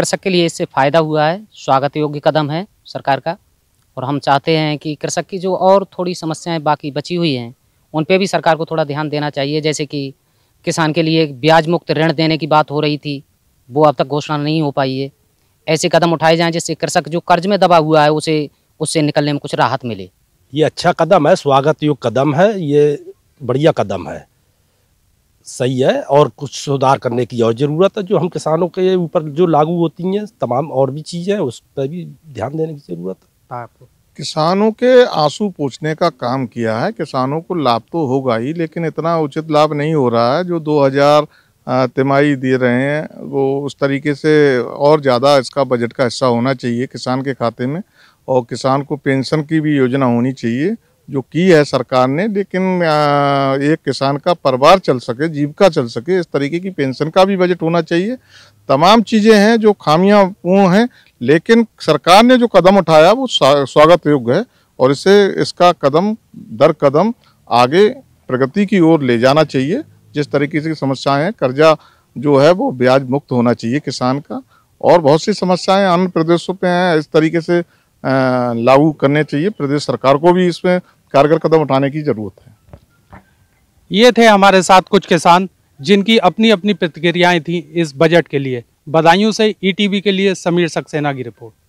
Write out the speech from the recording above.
कृषक के लिए इससे फ़ायदा हुआ है स्वागत योग्य कदम है सरकार का और हम चाहते हैं कि कृषक की जो और थोड़ी समस्याएं बाकी बची हुई हैं उन पर भी सरकार को थोड़ा ध्यान देना चाहिए जैसे कि किसान के लिए ब्याज मुक्त ऋण देने की बात हो रही थी वो अब तक घोषणा नहीं हो पाई है ऐसे कदम उठाए जाएँ जिससे कृषक जो कर्ज में दबा हुआ है उसे उससे निकलने में कुछ राहत मिले ये अच्छा कदम है स्वागत योग्य कदम है ये बढ़िया कदम है सही है और कुछ सुधार करने की और ज़रूरत है जो हम किसानों के ऊपर जो लागू होती हैं तमाम और भी चीज़ें उस पर भी ध्यान देने की ज़रूरत है आपको किसानों के आंसू पूछने का काम किया है किसानों को लाभ तो होगा ही लेकिन इतना उचित लाभ नहीं हो रहा है जो 2000 तिमाही दे रहे हैं वो उस तरीके से और ज़्यादा इसका बजट का हिस्सा होना चाहिए किसान के खाते में और किसान को पेंशन की भी योजना होनी चाहिए जो की है सरकार ने लेकिन एक किसान का परिवार चल सके जीविका चल सके इस तरीके की पेंशन का भी बजट होना चाहिए तमाम चीज़ें हैं जो खामियां पूर्ण हैं लेकिन सरकार ने जो कदम उठाया वो स्वागत योग्य है और इसे इसका कदम दर कदम आगे प्रगति की ओर ले जाना चाहिए जिस तरीके से समस्याएं हैं कर्जा जो है वो ब्याज मुक्त होना चाहिए किसान का और बहुत सी समस्याएं अन्य प्रदेशों पे हैं इस तरीके से लागू करने चाहिए प्रदेश सरकार को भी इसमें कारगर कदम उठाने की ज़रूरत है ये थे हमारे साथ कुछ किसान जिनकी अपनी अपनी प्रतिक्रियाएं थी इस बजट के लिए बदायूं से ईटीवी e के लिए समीर सक्सेना की रिपोर्ट